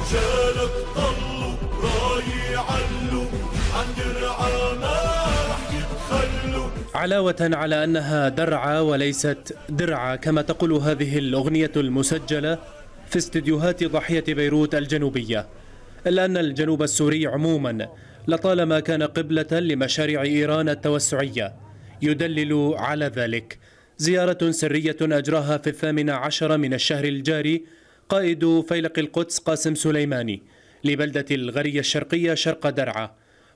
رجالك طلوا راي علوا عن درعا ما يتخلوا علاوة على أنها درعا وليست درعا كما تقول هذه الأغنية المسجلة في استديوهات ضاحية بيروت الجنوبية إلا أن الجنوب السوري عموما لطالما كان قبلة لمشاريع إيران التوسعية يدلل على ذلك زيارة سرية أجراها في الثامن عشر من الشهر الجاري قائد فيلق القدس قاسم سليماني لبلدة الغرية الشرقية شرق درعا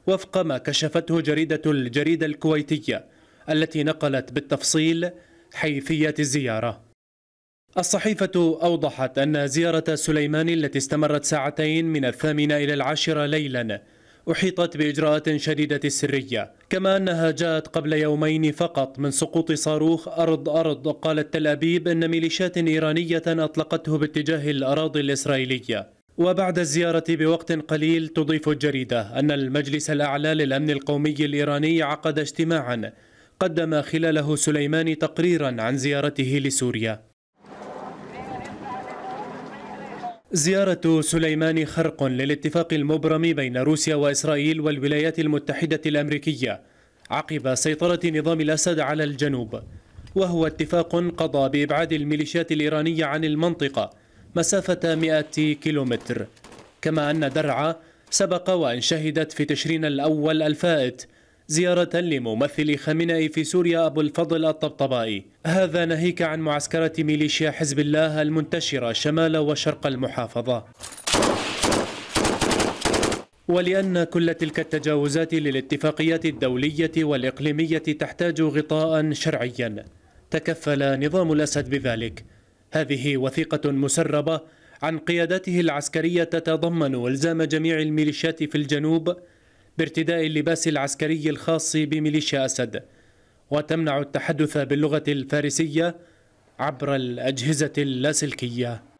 وفق ما كشفته جريدة الجريدة الكويتية التي نقلت بالتفصيل حيثية الزيارة الصحيفة أوضحت أن زيارة سليماني التي استمرت ساعتين من الثامنة إلى العاشرة ليلاً أحيطت بإجراءات شديدة السرية كما أنها جاءت قبل يومين فقط من سقوط صاروخ أرض أرض قالت تل أبيب أن ميليشيات إيرانية أطلقته باتجاه الأراضي الإسرائيلية وبعد الزيارة بوقت قليل تضيف الجريدة أن المجلس الأعلى للأمن القومي الإيراني عقد اجتماعا قدم خلاله سليماني تقريرا عن زيارته لسوريا زيارة سليمان خرق للاتفاق المبرم بين روسيا وإسرائيل والولايات المتحدة الأمريكية عقب سيطرة نظام الأسد على الجنوب وهو اتفاق قضى بإبعاد الميليشيات الإيرانية عن المنطقة مسافة 100 كيلومتر كما أن درعا سبق وأن شهدت في تشرين الأول الفائت زيارة لممثل خامنئي في سوريا أبو الفضل الطبطبائي هذا ناهيك عن معسكرة ميليشيا حزب الله المنتشرة شمال وشرق المحافظة ولأن كل تلك التجاوزات للاتفاقيات الدولية والإقليمية تحتاج غطاء شرعيا تكفل نظام الأسد بذلك هذه وثيقة مسربة عن قيادته العسكرية تتضمن إلزام جميع الميليشيات في الجنوب بارتداء اللباس العسكري الخاص بميليشيا أسد وتمنع التحدث باللغة الفارسية عبر الأجهزة اللاسلكية